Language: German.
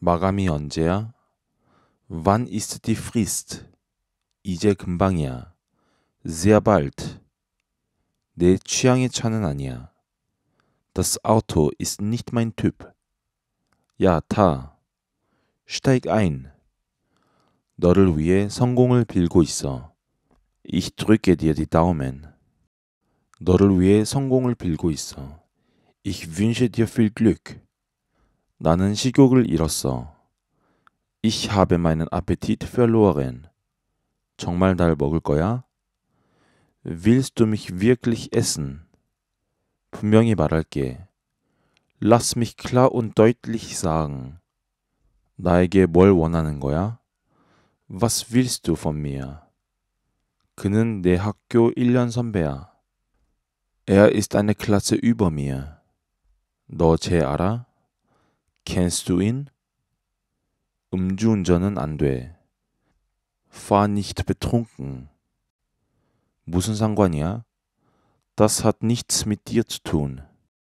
마감이 언제야? Wann ist die Frist? 이제 금방이야. Sehr bald. 내 취향의 차는 아니야. Das Auto ist nicht mein Typ. 야, 타. Steig ein. 너를 위해 성공을 빌고 있어. Ich drücke dir die Daumen. 너를 위해 성공을 빌고 있어. Ich wünsche dir viel Glück. 나는 식욕을 잃었어. Ich habe meinen Appetit verloren. 정말 날 먹을 거야? Willst du mich wirklich essen? 분명히 말할게. Lass mich klar und deutlich sagen. 나에게 뭘 원하는 거야? Was willst du von mir? 그는 내 학교 1년 선배야. Er ist eine Klasse über mir. 너쟤 알아? Kennst du ihn? 음주운전은 안 돼. Fahr nicht betrunken. 무슨 상관이야? Das hat nichts mit dir zu tun.